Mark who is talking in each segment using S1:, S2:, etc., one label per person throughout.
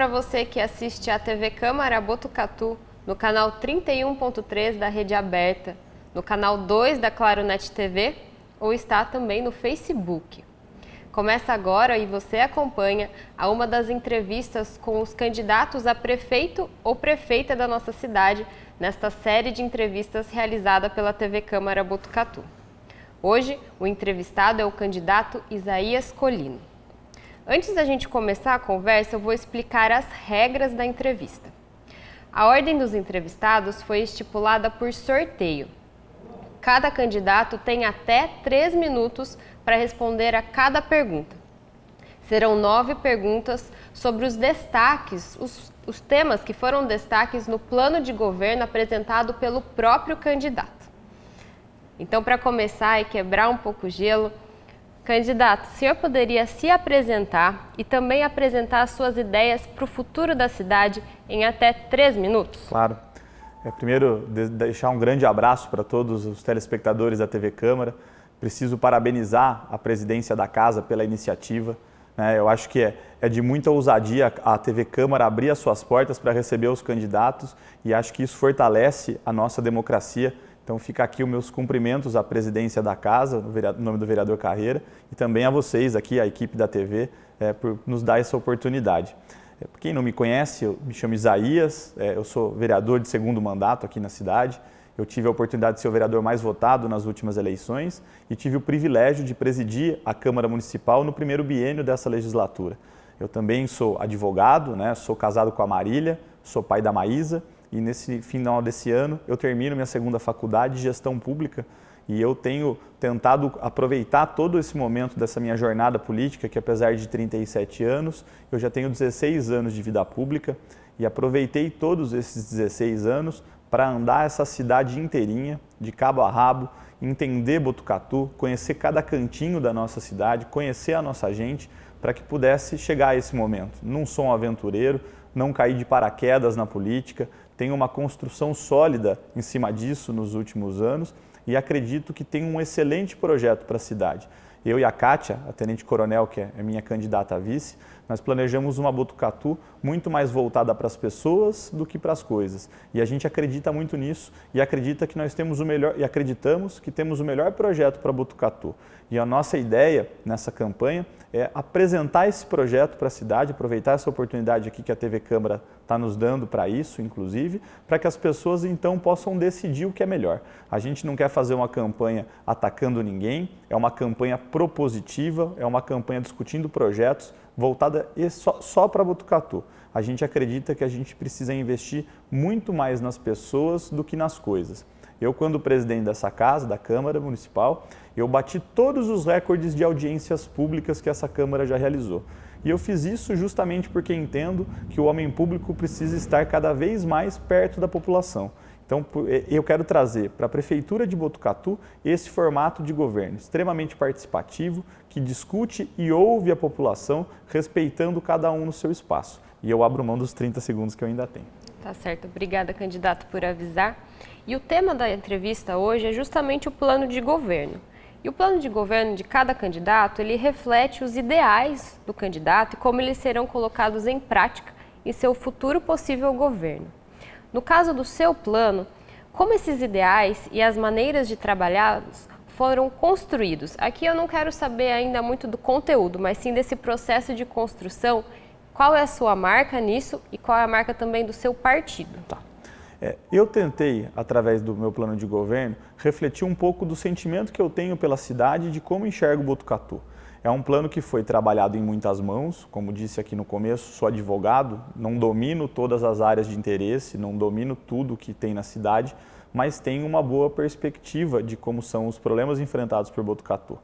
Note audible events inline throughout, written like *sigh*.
S1: para você que assiste a TV Câmara Botucatu no canal 31.3 da Rede Aberta, no canal 2 da Claronet TV ou está também no Facebook. Começa agora e você acompanha a uma das entrevistas com os candidatos a prefeito ou prefeita da nossa cidade nesta série de entrevistas realizada pela TV Câmara Botucatu. Hoje, o entrevistado é o candidato Isaías Colino. Antes da gente começar a conversa, eu vou explicar as regras da entrevista. A ordem dos entrevistados foi estipulada por sorteio. Cada candidato tem até 3 minutos para responder a cada pergunta. Serão nove perguntas sobre os destaques, os, os temas que foram destaques no plano de governo apresentado pelo próprio candidato. Então, para começar e quebrar um pouco o gelo, Candidato, o senhor poderia se apresentar e também apresentar as suas ideias para o futuro da cidade em até três minutos?
S2: Claro. É, primeiro, deixar um grande abraço para todos os telespectadores da TV Câmara. Preciso parabenizar a presidência da casa pela iniciativa. Né? Eu acho que é, é de muita ousadia a TV Câmara abrir as suas portas para receber os candidatos e acho que isso fortalece a nossa democracia então fica aqui os meus cumprimentos à presidência da casa, no, nome do vereador Carreira, e também a vocês aqui, a equipe da TV, é, por nos dar essa oportunidade. É, quem não me conhece, eu me chamo Isaías, é, eu sou vereador de segundo mandato aqui na cidade. Eu tive a oportunidade de ser o vereador mais votado nas últimas eleições e tive o privilégio de presidir a Câmara Municipal no primeiro biênio dessa legislatura. Eu também sou advogado, né, sou casado com a Marília, sou pai da Maísa e nesse final desse ano eu termino minha segunda faculdade de gestão pública e eu tenho tentado aproveitar todo esse momento dessa minha jornada política, que apesar de 37 anos, eu já tenho 16 anos de vida pública e aproveitei todos esses 16 anos para andar essa cidade inteirinha, de cabo a rabo, entender Botucatu, conhecer cada cantinho da nossa cidade, conhecer a nossa gente, para que pudesse chegar a esse momento. Não sou um aventureiro, não caí de paraquedas na política, tem uma construção sólida em cima disso nos últimos anos e acredito que tem um excelente projeto para a cidade. Eu e a Kátia, a tenente coronel, que é minha candidata a vice, nós planejamos uma Botucatu muito mais voltada para as pessoas do que para as coisas. E a gente acredita muito nisso e acredita que nós temos o melhor e acreditamos que temos o melhor projeto para Botucatu. E a nossa ideia nessa campanha é apresentar esse projeto para a cidade, aproveitar essa oportunidade aqui que a TV Câmara está nos dando para isso, inclusive, para que as pessoas então possam decidir o que é melhor. A gente não quer fazer uma campanha atacando ninguém, é uma campanha propositiva, é uma campanha discutindo projetos, voltada só, só para Botucatu. A gente acredita que a gente precisa investir muito mais nas pessoas do que nas coisas. Eu, quando presidente dessa casa, da Câmara Municipal, eu bati todos os recordes de audiências públicas que essa Câmara já realizou. E eu fiz isso justamente porque entendo que o homem público precisa estar cada vez mais perto da população. Então, eh, eu quero trazer para a Prefeitura de Botucatu esse formato de governo extremamente participativo, que discute e ouve a população, respeitando cada um no seu espaço. E eu abro mão dos 30 segundos que eu ainda tenho.
S1: Tá certo. Obrigada, candidato, por avisar. E o tema da entrevista hoje é justamente o plano de governo. E o plano de governo de cada candidato, ele reflete os ideais do candidato e como eles serão colocados em prática em seu futuro possível governo. No caso do seu plano, como esses ideais e as maneiras de trabalhá-los foram construídos? Aqui eu não quero saber ainda muito do conteúdo, mas sim desse processo de construção. Qual é a sua marca nisso e qual é a marca também do seu partido? Tá.
S2: É, eu tentei, através do meu plano de governo, refletir um pouco do sentimento que eu tenho pela cidade de como enxergo Botucatu. É um plano que foi trabalhado em muitas mãos, como disse aqui no começo, sou advogado, não domino todas as áreas de interesse, não domino tudo que tem na cidade, mas tenho uma boa perspectiva de como são os problemas enfrentados por Botucatu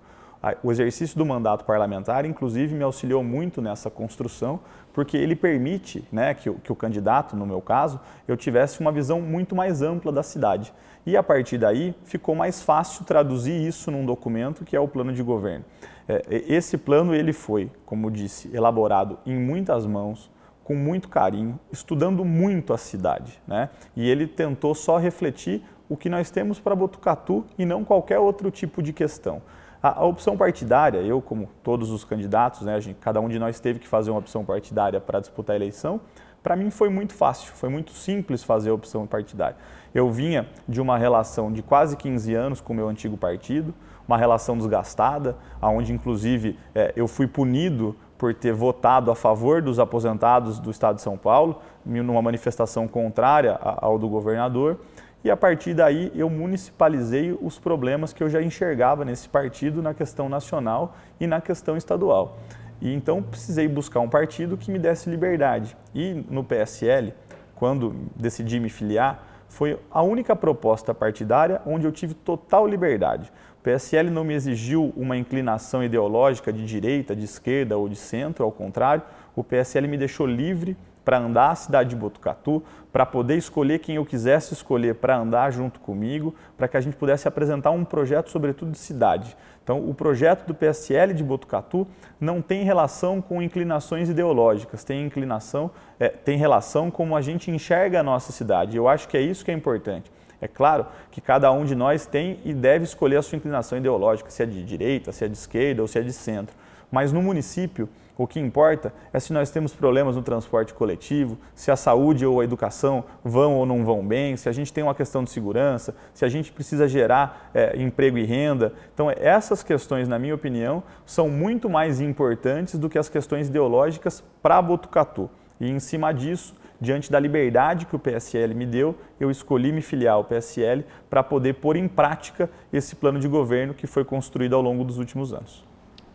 S2: o exercício do mandato parlamentar, inclusive, me auxiliou muito nessa construção, porque ele permite né, que, que, o candidato, no meu caso, eu tivesse uma visão muito mais ampla da cidade. E a partir daí ficou mais fácil traduzir isso num documento que é o plano de governo. É, esse plano ele foi, como disse, elaborado em muitas mãos, com muito carinho, estudando muito a cidade. Né? E ele tentou só refletir o que nós temos para Botucatu e não qualquer outro tipo de questão. A, a opção partidária, eu como todos os candidatos, né, gente, cada um de nós teve que fazer uma opção partidária para disputar a eleição, para mim foi muito fácil, foi muito simples fazer a opção partidária. Eu vinha de uma relação de quase 15 anos com o meu antigo partido, uma relação desgastada, onde inclusive é, eu fui punido por ter votado a favor dos aposentados do Estado de São Paulo, numa manifestação contrária ao do governador e a partir daí eu municipalizei os problemas que eu já enxergava nesse partido na questão nacional e na questão estadual. E então precisei buscar um partido que me desse liberdade. E no PSL, quando decidi me filiar, foi a única proposta partidária onde eu tive total liberdade. O PSL não me exigiu uma inclinação ideológica de direita, de esquerda ou de centro, ao contrário, o PSL me deixou livre para andar a cidade de Botucatu, para poder escolher quem eu quisesse escolher para andar junto comigo, para que a gente pudesse apresentar um projeto, sobretudo de cidade. Então, o projeto do PSL de Botucatu não tem relação com inclinações ideológicas, tem inclinação, é, tem relação como a gente enxerga a nossa cidade. Eu acho que é isso que é importante. É claro que cada um de nós tem e deve escolher a sua inclinação ideológica, se é de direita, se é de esquerda ou se é de centro. Mas no município, o que importa é se nós temos problemas no transporte coletivo, se a saúde ou a educação vão ou não vão bem, se a gente tem uma questão de segurança, se a gente precisa gerar é, emprego e renda. Então, essas questões, na minha opinião, são muito mais importantes do que as questões ideológicas para Botucatu. E em cima disso, diante da liberdade que o PSL me deu, eu escolhi me filiar ao PSL para poder pôr em prática esse plano de governo que foi construído ao longo dos últimos anos.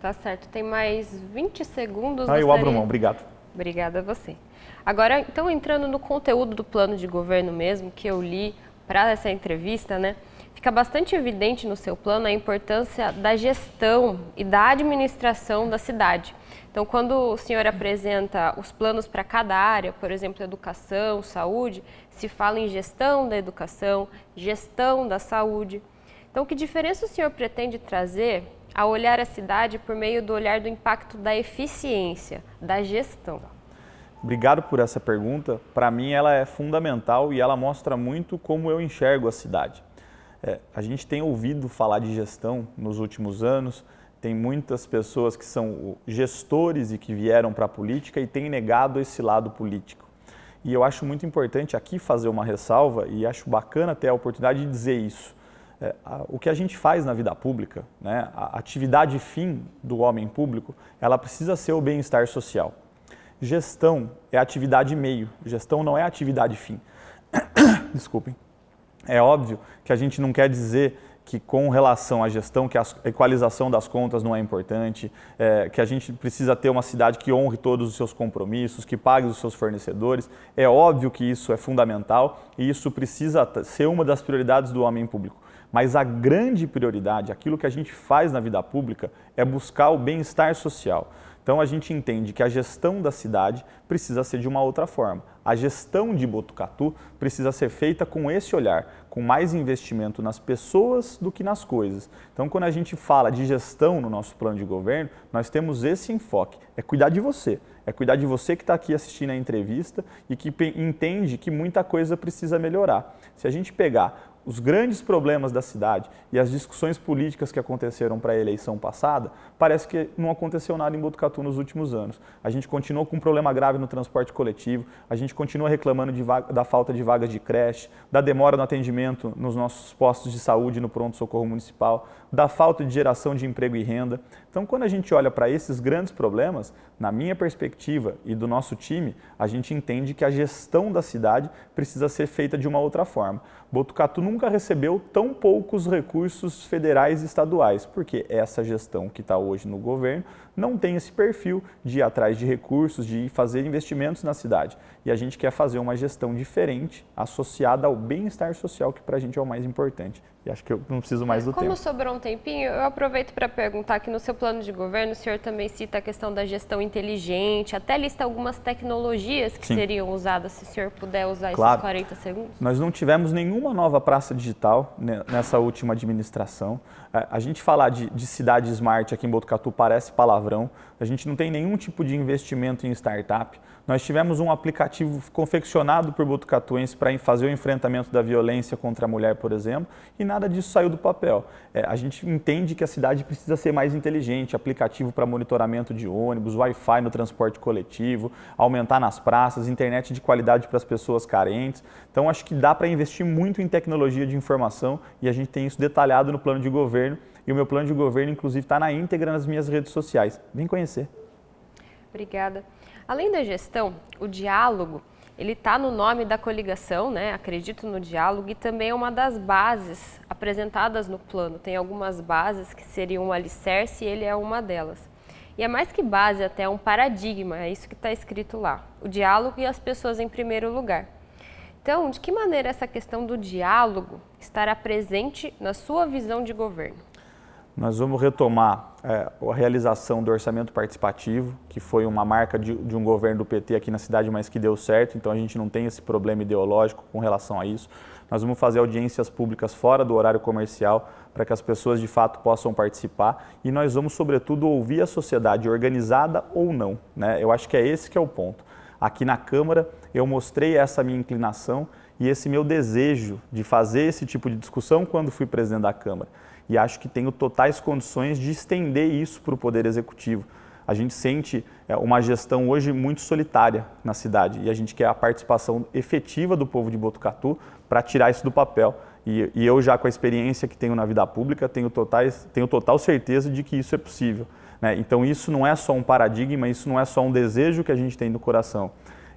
S1: Tá certo. Tem mais 20 segundos. Ah, gostaria... eu abro mão. Obrigado. Obrigada a você. Agora, então, entrando no conteúdo do plano de governo mesmo, que eu li para essa entrevista, né? Fica bastante evidente no seu plano a importância da gestão e da administração da cidade. Então, quando o senhor apresenta os planos para cada área, por exemplo, educação, saúde, se fala em gestão da educação, gestão da saúde. Então, que diferença o senhor pretende trazer a olhar a cidade por meio do olhar do impacto da eficiência, da gestão?
S2: Obrigado por essa pergunta. Para mim, ela é fundamental e ela mostra muito como eu enxergo a cidade. É, a gente tem ouvido falar de gestão nos últimos anos, tem muitas pessoas que são gestores e que vieram para a política e têm negado esse lado político. E eu acho muito importante aqui fazer uma ressalva e acho bacana ter a oportunidade de dizer isso é, a, o que a gente faz na vida pública, né, a atividade fim do homem público, ela precisa ser o bem-estar social. Gestão é atividade meio, gestão não é atividade fim. *coughs* Desculpem. É óbvio que a gente não quer dizer que com relação à gestão, que a equalização das contas não é importante, é, que a gente precisa ter uma cidade que honre todos os seus compromissos, que pague os seus fornecedores. É óbvio que isso é fundamental e isso precisa ser uma das prioridades do homem público. Mas a grande prioridade, aquilo que a gente faz na vida pública, é buscar o bem-estar social. Então a gente entende que a gestão da cidade precisa ser de uma outra forma. A gestão de Botucatu precisa ser feita com esse olhar, com mais investimento nas pessoas do que nas coisas. Então, quando a gente fala de gestão no nosso plano de governo, nós temos esse enfoque: é cuidar de você, é cuidar de você que está aqui assistindo a entrevista e que entende que muita coisa precisa melhorar. Se a gente pegar os grandes problemas da cidade e as discussões políticas que aconteceram para a eleição passada, parece que não aconteceu nada em Botucatu nos últimos anos. A gente continuou com um problema grave no transporte coletivo, a gente continua reclamando vaga, da falta de vagas de creche, da demora no atendimento nos nossos postos de saúde no pronto-socorro municipal, da falta de geração de emprego e renda. Então, quando a gente olha para esses grandes problemas, na minha perspectiva e do nosso time, a gente entende que a gestão da cidade precisa ser feita de uma outra forma. Botucatu nunca recebeu tão poucos recursos federais e estaduais, porque essa gestão que está hoje no governo não tem esse perfil de ir atrás de recursos, de fazer investimentos na cidade. E a gente quer fazer uma gestão diferente, associada ao bem-estar social, que para a gente é o mais importante. E acho que eu não preciso mais do Como tempo. Como
S1: sobrou um tempinho, eu aproveito para perguntar que no seu plano de governo, o senhor também cita a questão da gestão inteligente, até lista algumas tecnologias que Sim. seriam usadas, se o senhor puder usar claro. esses 40 segundos.
S2: Nós não tivemos nenhum uma nova praça digital né, nessa última administração. A gente falar de, de, cidade smart aqui em Botucatu parece palavrão. A gente não tem nenhum tipo de investimento em startup. Nós tivemos um aplicativo confeccionado por Botucatuense para fazer o enfrentamento da violência contra a mulher, por exemplo, e nada disso saiu do papel. É, a gente entende que a cidade precisa ser mais inteligente, aplicativo para monitoramento de ônibus, Wi-Fi no transporte coletivo, aumentar nas praças, internet de qualidade para as pessoas carentes. Então, acho que dá para investir muito em tecnologia de informação e a gente tem isso detalhado no plano de governo. E o meu plano de governo, inclusive, está na íntegra nas minhas redes sociais. Vem conhecer.
S1: Obrigada. Além da gestão, o diálogo, ele está no nome da coligação, né? acredito no diálogo, e também é uma das bases apresentadas no plano. Tem algumas bases que seriam um alicerce e ele é uma delas. E é mais que base, até é um paradigma, é isso que está escrito lá. O diálogo e as pessoas em primeiro lugar. Então, de que maneira essa questão do diálogo estará presente na sua visão de governo?
S2: Nós vamos retomar é, a realização do orçamento participativo, que foi uma marca de, de, um governo do PT aqui na cidade, mas que deu certo, então a gente não tem esse problema ideológico com relação a isso. Nós vamos fazer audiências públicas fora do horário comercial para que as pessoas de fato possam participar e nós vamos, sobretudo, ouvir a sociedade, organizada ou não. Né? Eu acho que é esse que é o ponto. Aqui na Câmara eu mostrei essa minha inclinação e esse meu desejo de fazer esse tipo de discussão quando fui presidente da Câmara e acho que tenho totais condições de estender isso para o Poder Executivo. A gente sente é, uma gestão hoje muito solitária na cidade e a gente quer a participação efetiva do povo de Botucatu para tirar isso do papel. E, e, eu já com a experiência que tenho na vida pública, tenho, totais, tenho total certeza de que isso é possível. Né? Então isso não é só um paradigma, isso não é só um desejo que a gente tem no coração.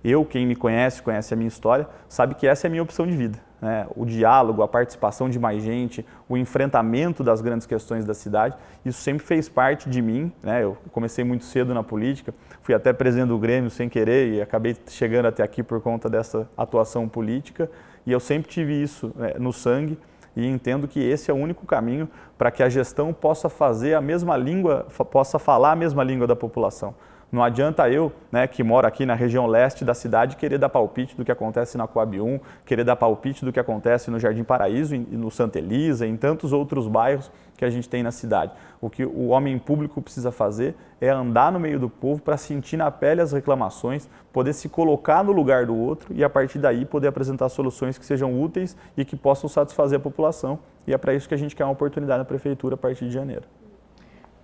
S2: Eu, quem me conhece, conhece a minha história, sabe que essa é a minha opção de vida né, o diálogo, a participação de mais gente, o enfrentamento das grandes questões da cidade. Isso sempre fez parte de mim. Né? Eu comecei muito cedo na política, fui até presidente do Grêmio sem querer e acabei chegando até aqui por conta dessa atuação política. E eu sempre tive isso né, no sangue e entendo que esse é o único caminho para que a gestão possa fazer a mesma língua, possa falar a mesma língua da população. Não adianta eu, né, que moro aqui na região leste da cidade, querer dar palpite do que acontece na Coab 1, querer dar palpite do que acontece no Jardim Paraíso e no Santa Elisa, em tantos outros bairros que a gente tem na cidade. O que o homem público precisa fazer é andar no meio do povo para sentir na pele as reclamações, poder se colocar no lugar do outro e a partir daí poder apresentar soluções que sejam úteis e que possam satisfazer a população. E é para isso que a gente quer uma oportunidade na prefeitura a partir de janeiro.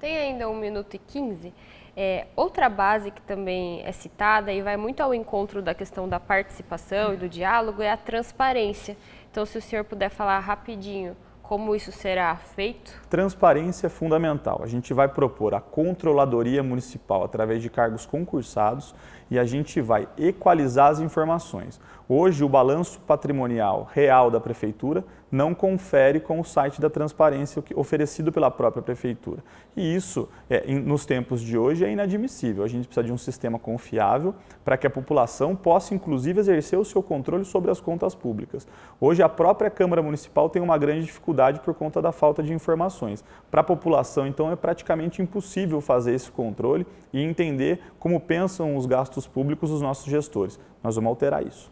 S1: Tem ainda um minuto e quinze. É, outra base que também é citada e vai muito ao encontro da questão da participação e do diálogo é a transparência. Então, se o senhor puder falar rapidinho como isso será feito?
S2: Transparência é fundamental. A gente vai propor a controladoria municipal através de cargos concursados e a gente vai equalizar as informações. Hoje, o balanço patrimonial real da prefeitura não confere com o site da transparência oferecido pela própria prefeitura. E isso, é, nos tempos de hoje, é inadmissível. A gente precisa de um sistema confiável para que a população possa, inclusive, exercer o seu controle sobre as contas públicas. Hoje, a própria Câmara Municipal tem uma grande dificuldade por conta da falta de informações. Para a população, então, é praticamente impossível fazer esse controle e entender como pensam os gastos públicos os nossos gestores. Nós vamos alterar isso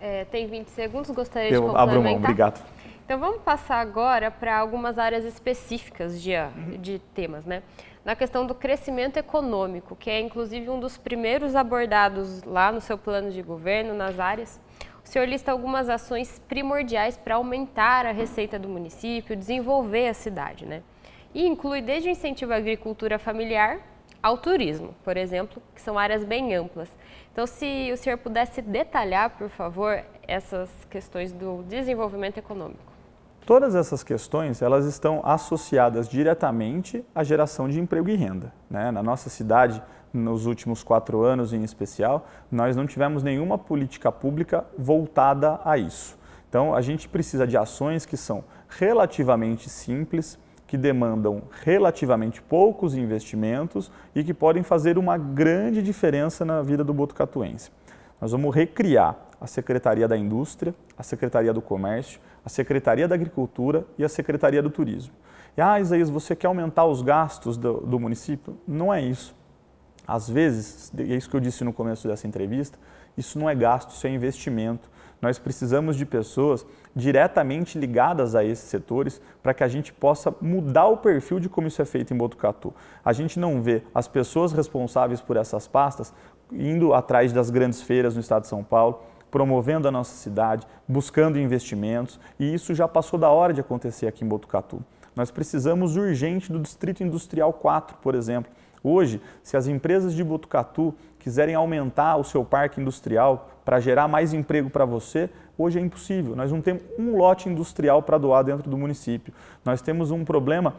S1: é, tem 20 segundos, gostaria Eu de complementar. Eu abro mão, obrigado. Então vamos passar agora para algumas áreas específicas de, ah, de temas, né? Na questão do crescimento econômico, que é inclusive um dos primeiros abordados lá no seu plano de governo, nas áreas. O senhor lista algumas ações primordiais para aumentar a receita do município, desenvolver a cidade, né? E inclui desde o incentivo à agricultura familiar, ao turismo, por exemplo, que são áreas bem amplas. Então, se o senhor pudesse detalhar, por favor, essas questões do desenvolvimento econômico.
S2: Todas essas questões elas estão associadas diretamente à geração de emprego e renda. Né? Na nossa cidade, nos últimos quatro anos em especial, nós não tivemos nenhuma política pública voltada a isso. Então, a gente precisa de ações que são relativamente simples, que demandam relativamente poucos investimentos e que podem fazer uma grande diferença na vida do botucatuense. Nós vamos recriar a Secretaria da Indústria, a Secretaria do Comércio, a Secretaria da Agricultura e a Secretaria do Turismo. E, ah, Isaías, você quer aumentar os gastos do, do município? Não é isso. Às vezes, e é isso que eu disse no começo dessa entrevista, isso não é gasto, isso é investimento. Nós precisamos de pessoas diretamente ligadas a esses setores para que a gente possa mudar o perfil de como isso é feito em Botucatu. A gente não vê as pessoas responsáveis por essas pastas indo atrás das grandes feiras no estado de São Paulo, promovendo a nossa cidade, buscando investimentos, e isso já passou da hora de acontecer aqui em Botucatu. Nós precisamos urgente do Distrito Industrial 4, por exemplo, Hoje, se as empresas de Botucatu quiserem aumentar o seu parque industrial para gerar mais emprego para você, hoje é impossível. Nós não temos um lote industrial para doar dentro do município. Nós temos um problema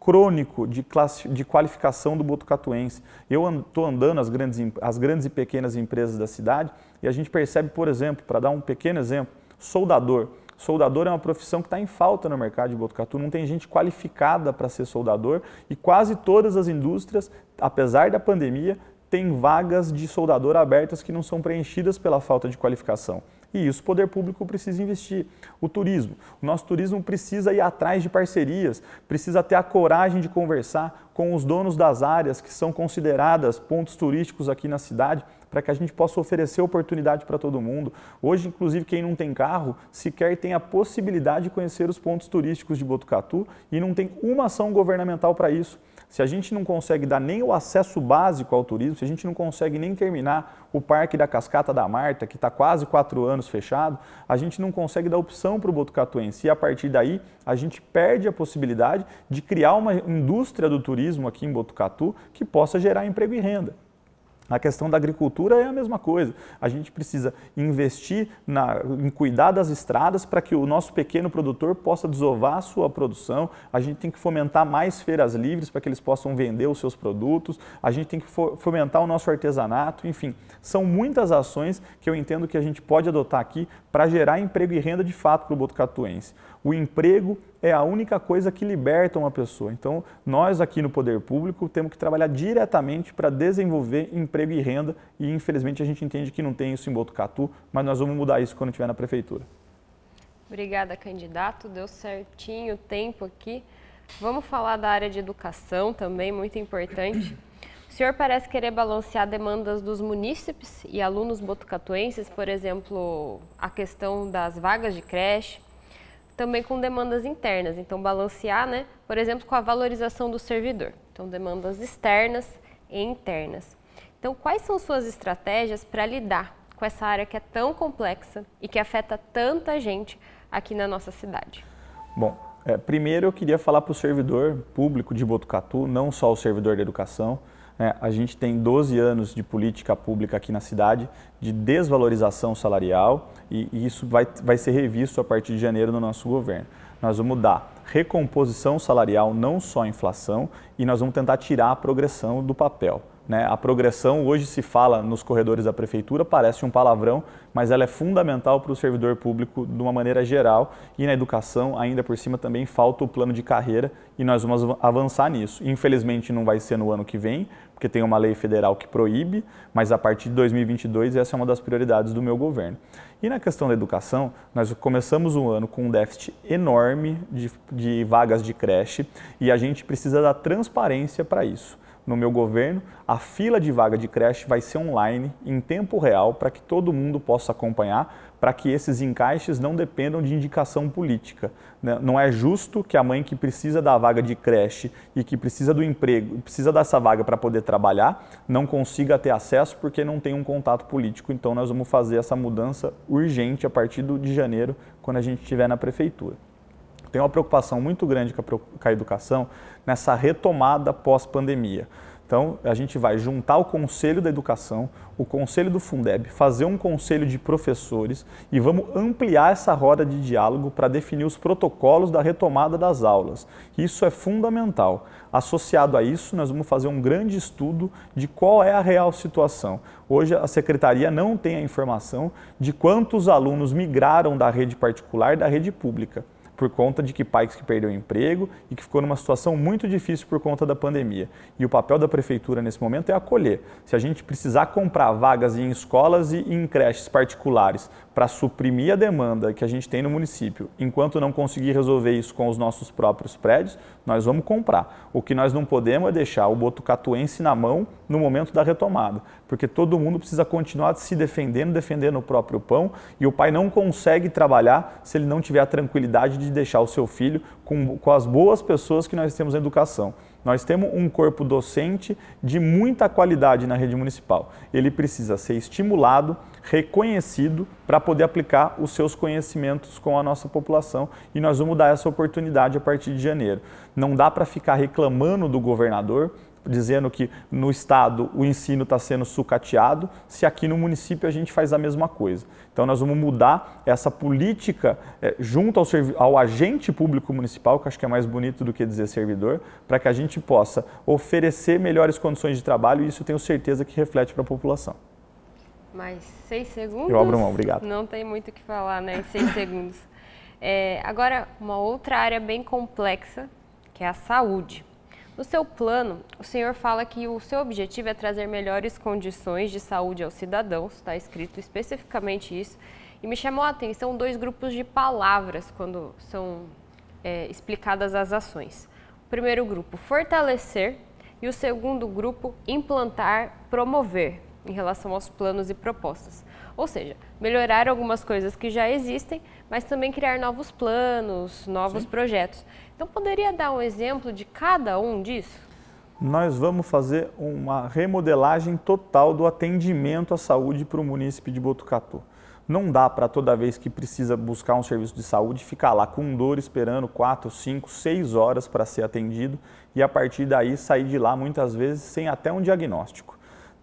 S2: crônico de, de qualificação do botucatuense. Eu estou andando as grandes, as grandes e pequenas empresas da cidade e a gente percebe, por exemplo, para dar um pequeno exemplo, soldador soldador é uma profissão que está em falta no mercado de Botucatu, não tem gente qualificada para ser soldador e quase todas as indústrias, apesar da pandemia, têm vagas de soldador abertas que não são preenchidas pela falta de qualificação. E isso o poder público precisa investir. O turismo. O nosso turismo precisa ir atrás de parcerias, precisa ter a coragem de conversar com os donos das áreas que são consideradas pontos turísticos aqui na cidade para que a gente possa oferecer oportunidade para todo mundo. Hoje, inclusive, quem não tem carro sequer tem a possibilidade de conhecer os pontos turísticos de Botucatu e não tem uma ação governamental para isso. Se a gente não consegue dar nem o acesso básico ao turismo, se a gente não consegue nem terminar o Parque da Cascata da Marta, que está quase quatro anos fechado, a gente não consegue dar opção para o Botucatuense. E a partir daí, a gente perde a possibilidade de criar uma indústria do turismo aqui em Botucatu que possa gerar emprego e renda. Na questão da agricultura é a mesma coisa. A gente precisa investir na, em cuidar das estradas para que o nosso pequeno produtor possa desovar a sua produção. A gente tem que fomentar mais feiras livres para que eles possam vender os seus produtos. A gente tem que fomentar o nosso artesanato. Enfim, são muitas ações que eu entendo que a gente pode adotar aqui para gerar emprego e renda de fato para o botucatuense o emprego é a única coisa que liberta uma pessoa. Então, nós aqui no Poder Público temos que trabalhar diretamente para desenvolver emprego e renda e, infelizmente, a gente entende que não tem isso em Botucatu, mas nós vamos mudar isso quando estiver na Prefeitura.
S1: Obrigada, candidato. Deu certinho o tempo aqui. Vamos falar da área de educação também, muito importante. O senhor parece querer balancear demandas dos munícipes e alunos botucatuenses, por exemplo, a questão das vagas de creche, também com demandas internas. Então, balancear, né, por exemplo, com a valorização do servidor. Então, demandas externas e internas. Então, quais são suas estratégias para lidar com essa área que é tão complexa e que afeta tanta gente aqui na nossa cidade?
S2: Bom, é, primeiro eu queria falar para o servidor público de Botucatu, não só o servidor da educação, é, a gente tem 12 anos de política pública aqui na cidade de desvalorização salarial e, e isso vai, vai ser revisto a partir de janeiro no nosso governo. Nós vamos dar recomposição salarial, não só a inflação, e nós vamos tentar tirar a progressão do papel. Né? A progressão, hoje se fala nos corredores da prefeitura, parece um palavrão, mas ela é fundamental para o servidor público de uma maneira geral e na educação, ainda por cima, também falta o plano de carreira e nós vamos avançar nisso. Infelizmente, não vai ser no ano que vem, porque tem uma lei federal que proíbe, mas a partir de 2022 essa é uma das prioridades do meu governo. E na questão da educação, nós começamos um ano com um déficit enorme de, de vagas de creche e a gente precisa da transparência para isso. No meu governo, a fila de vaga de creche vai ser online, em tempo real, para que todo mundo possa acompanhar para que esses encaixes não dependam de indicação política. Né? Não é justo que a mãe que precisa da vaga de creche e que precisa do emprego, precisa dessa vaga para poder trabalhar, não consiga ter acesso porque não tem um contato político. Então nós vamos fazer essa mudança urgente a partir de janeiro, quando a gente estiver na prefeitura tem uma preocupação muito grande com a, educação nessa retomada pós-pandemia. Então, a gente vai juntar o Conselho da Educação, o Conselho do Fundeb, fazer um conselho de professores e vamos ampliar essa roda de diálogo para definir os protocolos da retomada das aulas. Isso é fundamental. Associado a isso, nós vamos fazer um grande estudo de qual é a real situação. Hoje, a secretaria não tem a informação de quantos alunos migraram da rede particular da rede pública por conta de que pais que perdeu o emprego e que ficou numa situação muito difícil por conta da pandemia. E o papel da prefeitura nesse momento é acolher. Se a gente precisar comprar vagas em escolas e em creches particulares para suprimir a demanda que a gente tem no município, enquanto não conseguir resolver isso com os nossos próprios prédios, nós vamos comprar. O que nós não podemos é deixar o botucatuense na mão no momento da retomada, porque todo mundo precisa continuar se defendendo, defendendo o próprio pão, e o pai não consegue trabalhar se ele não tiver a tranquilidade de deixar o seu filho com, com as boas pessoas que nós temos na educação. Nós temos um corpo docente de muita qualidade na rede municipal. Ele precisa ser estimulado, reconhecido, para poder aplicar os seus conhecimentos com a nossa população e nós vamos dar essa oportunidade a partir de janeiro. Não dá para ficar reclamando do governador dizendo que no estado o ensino está sendo sucateado, se aqui no município a gente faz a mesma coisa. Então nós vamos mudar essa política é, junto ao, ao agente público municipal, que acho que é mais bonito do que dizer servidor, para que a gente possa oferecer melhores condições de trabalho e isso tenho certeza que reflete para a população.
S1: Mais seis segundos? Eu abro mão, obrigado. Não tem muito o que falar, né, em seis *laughs* segundos. É, agora, uma outra área bem complexa, que é a saúde. No seu plano, o senhor fala que o seu objetivo é trazer melhores condições de saúde aos cidadãos, está escrito especificamente isso, e me chamou a atenção dois grupos de palavras quando são é, explicadas as ações. O primeiro grupo, fortalecer, e o segundo grupo, implantar, promover em relação aos planos e propostas. Ou seja, melhorar algumas coisas que já existem, mas também criar novos planos, novos Sim. projetos. Então, poderia dar um exemplo de cada um disso?
S2: Nós vamos fazer uma remodelagem total do atendimento à saúde para o município de Botucatu. Não dá para toda vez que precisa buscar um serviço de saúde ficar lá com dor esperando 4, 5, 6 horas para ser atendido e a partir daí sair de lá muitas vezes sem até um diagnóstico.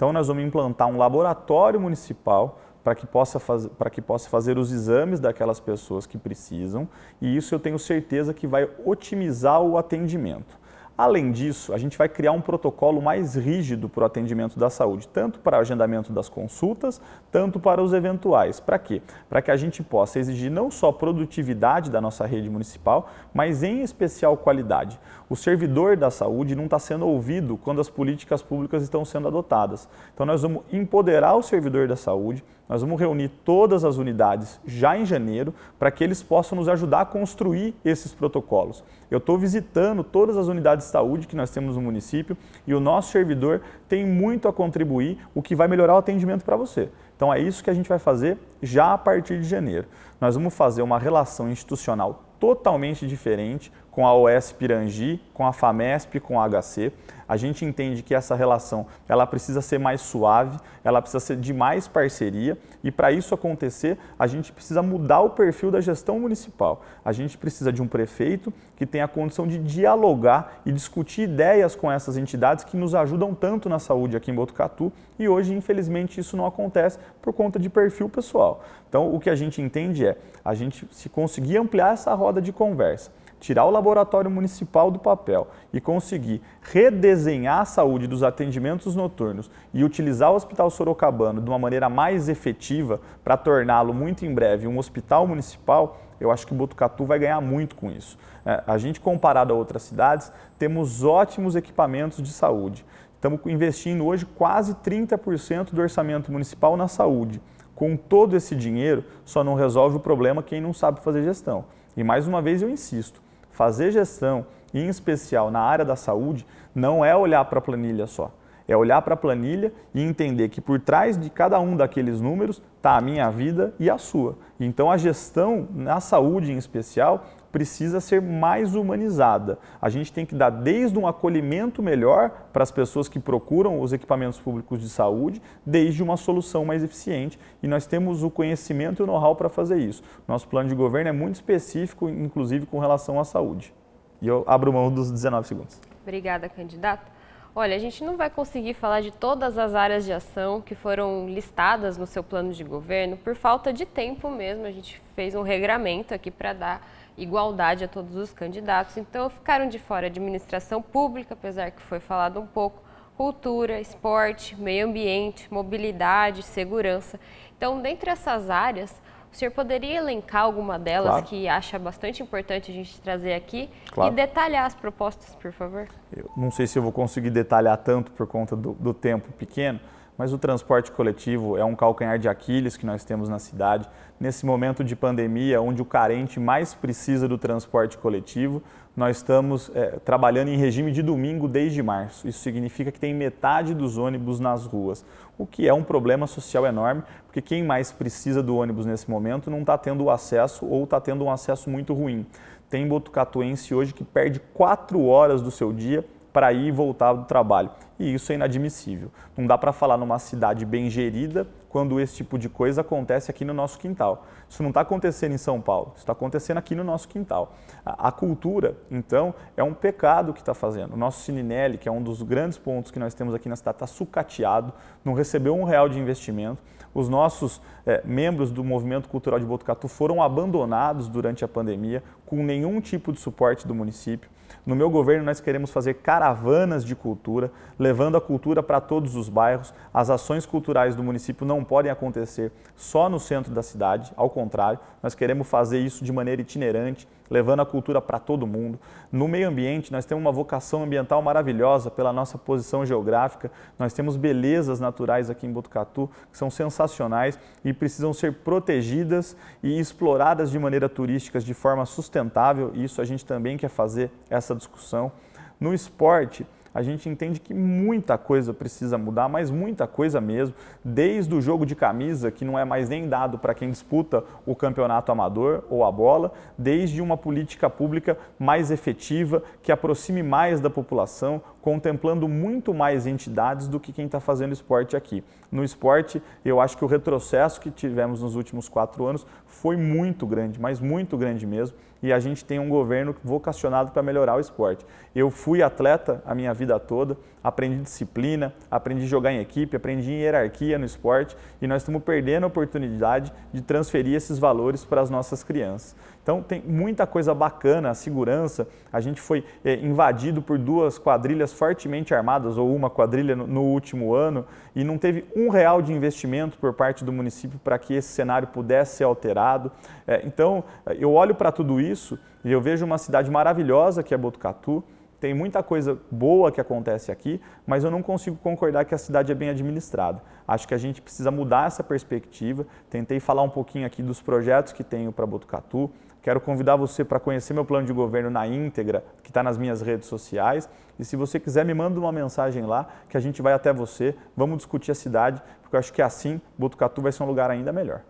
S2: Então, nós vamos implantar um laboratório municipal para que, possa faz, que possa fazer os exames daquelas pessoas que precisam, e isso eu tenho certeza que vai otimizar o atendimento. Além disso, a gente vai criar um protocolo mais rígido para o atendimento da saúde, tanto para o agendamento das consultas, tanto para os eventuais. Para quê? Para que a gente possa exigir não só produtividade da nossa rede municipal, mas em especial qualidade. O servidor da saúde não está sendo ouvido quando as políticas públicas estão sendo adotadas. Então nós vamos empoderar o servidor da saúde, nós vamos reunir todas as unidades já em janeiro para que eles possam nos ajudar a construir esses protocolos. Eu estou visitando todas as unidades de saúde que nós temos no município e o nosso servidor tem muito a contribuir, o que vai melhorar o atendimento para você. Então é isso que a gente vai fazer já a partir de janeiro. Nós vamos fazer uma relação institucional totalmente diferente, com a OS Pirangi, com a FAMESP, com a HC. A gente entende que essa relação ela precisa ser mais suave, ela precisa ser de mais parceria e para isso acontecer, a gente precisa mudar o perfil da gestão municipal. A gente precisa de um prefeito que tenha a condição de dialogar e discutir ideias com essas entidades que nos ajudam tanto na saúde aqui em Botucatu e hoje, infelizmente, isso não acontece por conta de perfil pessoal. Então, o que a gente entende é a gente se conseguir ampliar essa roda de conversa tirar o laboratório municipal do papel e conseguir redesenhar a saúde dos atendimentos noturnos e utilizar o Hospital Sorocabano de uma maneira mais efetiva para torná-lo muito em breve um hospital municipal, eu acho que Botucatu vai ganhar muito com isso. É, a gente, comparado a outras cidades, temos ótimos equipamentos de saúde. Estamos investindo hoje quase 30% do orçamento municipal na saúde. Com todo esse dinheiro, só não resolve o problema quem não sabe fazer gestão. E mais uma vez eu insisto, fazer gestão, em especial na área da saúde, não é olhar para a planilha só. É olhar para a planilha e entender que por trás de cada um daqueles números está a minha vida e a sua. Então a gestão na saúde em especial, precisa ser mais humanizada. A gente tem que dar desde um acolhimento melhor para as pessoas que procuram os equipamentos públicos de saúde, desde uma solução mais eficiente. E nós temos o conhecimento e o know-how para fazer isso. Nosso plano de governo é muito específico, inclusive com relação à saúde. E eu abro mão dos 19 segundos.
S1: Obrigada, candidato. Olha, a gente não vai conseguir falar de todas as áreas de ação que foram listadas no seu plano de governo por falta de tempo mesmo. A gente fez um regramento aqui para dar igualdade a todos os candidatos. Então, ficaram de fora administração pública, apesar que foi falado um pouco, cultura, esporte, meio ambiente, mobilidade, segurança. Então, dentre essas áreas, o senhor poderia elencar alguma delas claro. que acha bastante importante a gente trazer aqui claro. e detalhar as propostas, por favor?
S2: Eu não sei se eu vou conseguir detalhar tanto por conta do, do tempo pequeno, mas o transporte coletivo é um calcanhar de Aquiles que nós temos na cidade nesse momento de pandemia, onde o carente mais precisa do transporte coletivo, nós estamos é, trabalhando em regime de domingo desde março. Isso significa que tem metade dos ônibus nas ruas, o que é um problema social enorme, porque quem mais precisa do ônibus nesse momento não está tendo o acesso ou está tendo um acesso muito ruim. Tem botucatuense hoje que perde quatro horas do seu dia para ir e voltar do trabalho. E isso é inadmissível. Não dá para falar numa cidade bem gerida quando esse tipo de coisa acontece aqui no nosso quintal. Isso não está acontecendo em São Paulo, isso está acontecendo aqui no nosso quintal. A, a, cultura, então, é um pecado que está fazendo. O nosso Sininelli, que é um dos grandes pontos que nós temos aqui na cidade, está sucateado, não recebeu um real de investimento. Os nossos é, membros do movimento cultural de Botucatu foram abandonados durante a pandemia, com nenhum tipo de suporte do município. No meu governo, nós queremos fazer caravanas de cultura, levando a cultura para todos os bairros. As ações culturais do município não podem acontecer só no centro da cidade, ao contrário, nós queremos fazer isso de maneira itinerante, levando a cultura para todo mundo. No meio ambiente, nós temos uma vocação ambiental maravilhosa pela nossa posição geográfica. Nós temos belezas naturais aqui em Botucatu que são sensacionais e precisam ser protegidas e exploradas de maneira turística de forma sustentável. Isso a gente também quer fazer essa discussão. No esporte, a gente entende que muita coisa precisa mudar, mas muita coisa mesmo, desde o jogo de camisa, que não é mais nem dado para quem disputa o campeonato amador ou a bola, desde uma política pública mais efetiva, que aproxime mais da população, contemplando muito mais entidades do que quem está fazendo esporte aqui. No esporte, eu acho que o retrocesso que tivemos nos últimos quatro anos foi muito grande, mas muito grande mesmo e a gente tem um governo vocacionado para melhorar o esporte. Eu fui atleta a minha vida toda, aprendi disciplina, aprendi jogar em equipe, aprendi hierarquia no esporte e nós estamos perdendo a oportunidade de transferir esses valores para as nossas crianças. Então tem muita coisa bacana, a segurança, a gente foi é, invadido por duas quadrilhas fortemente armadas, ou uma quadrilha no, no, último ano, e não teve um real de investimento por parte do município para que esse cenário pudesse ser alterado. É, então eu olho para tudo isso e eu vejo uma cidade maravilhosa que é Botucatu, tem muita coisa boa que acontece aqui, mas eu não consigo concordar que a cidade é bem administrada. Acho que a gente precisa mudar essa perspectiva. Tentei falar um pouquinho aqui dos projetos que tenho para Botucatu. Quero convidar você para conhecer meu plano de governo na íntegra, que está nas minhas redes sociais. E se você quiser, me manda uma mensagem lá, que a gente vai até você. Vamos discutir a cidade, porque eu acho que é assim Botucatu vai ser um lugar ainda melhor.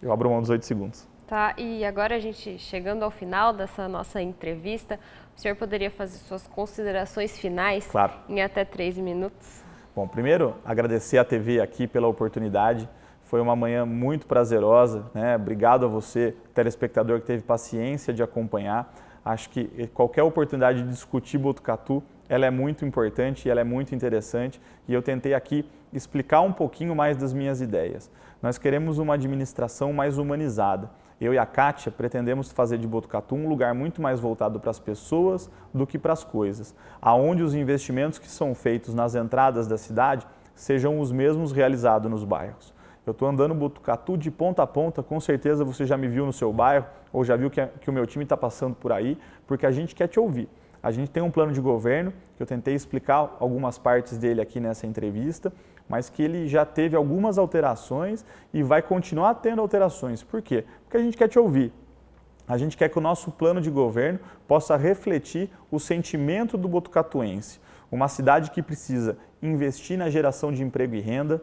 S2: Eu abro mão dos oito segundos.
S1: Tá, e agora a gente chegando ao final dessa nossa entrevista, o senhor poderia fazer suas considerações finais claro. em até três minutos?
S2: Bom, primeiro, agradecer à TV aqui pela oportunidade. Foi uma manhã muito prazerosa. Né? Obrigado a você, telespectador, que teve paciência de acompanhar. Acho que eh, qualquer oportunidade de discutir Botucatu, ela é muito importante e ela é muito interessante. E eu tentei aqui explicar um pouquinho mais das minhas ideias. Nós queremos uma administração mais humanizada eu e a Kátia pretendemos fazer de Botucatu um lugar muito mais voltado para as pessoas do que para as coisas, aonde os investimentos que são feitos nas entradas da cidade sejam os mesmos realizados nos bairros. Eu estou andando Botucatu de ponta a ponta, com certeza você já me viu no seu bairro ou já viu que, que o meu time está passando por aí, porque a gente quer te ouvir. A gente tem um plano de governo, que eu tentei explicar algumas partes dele aqui nessa entrevista, mas que ele já teve algumas alterações e vai continuar tendo alterações. Por quê? porque a gente quer te ouvir. A gente quer que o nosso plano de governo possa refletir o sentimento do botucatuense. Uma cidade que precisa investir na geração de emprego e renda,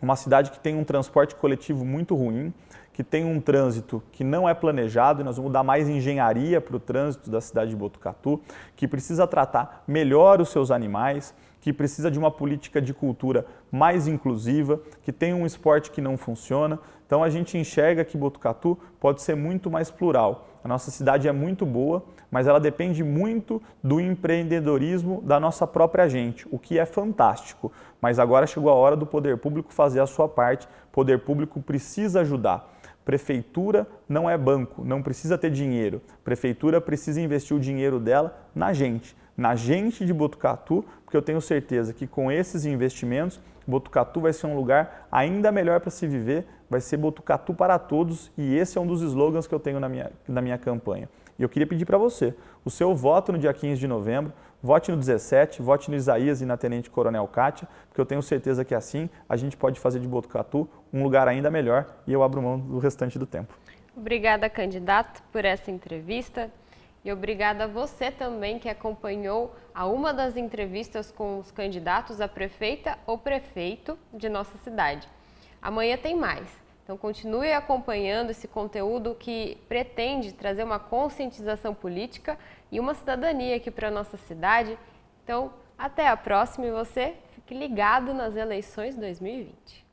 S2: uma cidade que tem um transporte coletivo muito ruim, que tem um trânsito que não é planejado, e nós vamos dar mais engenharia para o trânsito da cidade de Botucatu, que precisa tratar melhor os seus animais, que precisa de uma política de cultura mais inclusiva, que tem um esporte que não funciona. Então a gente enxerga que Botucatu pode ser muito mais plural. A nossa cidade é muito boa, mas ela depende muito do empreendedorismo da nossa própria gente, o que é fantástico. Mas agora chegou a hora do poder público fazer a sua parte. poder público precisa ajudar. Prefeitura não é banco, não precisa ter dinheiro. Prefeitura precisa investir o dinheiro dela na gente na gente de Botucatu, porque eu tenho certeza que com esses investimentos, Botucatu vai ser um lugar ainda melhor para se viver, vai ser Botucatu para todos e esse é um dos slogans que eu tenho na minha, na minha campanha. E eu queria pedir para você, o seu voto no dia 15 de novembro, vote no 17, vote no Isaías e na Tenente Coronel Cátia, porque eu tenho certeza que assim a gente pode fazer de Botucatu um lugar ainda melhor e eu abro mão do restante do tempo.
S1: Obrigada, candidato, por essa entrevista. E obrigada a você também que acompanhou a uma das entrevistas com os candidatos a prefeita ou prefeito de nossa cidade. Amanhã tem mais. Então continue acompanhando esse conteúdo que pretende trazer uma conscientização política e uma cidadania aqui para nossa cidade. Então, até a próxima e você fique ligado nas eleições 2020.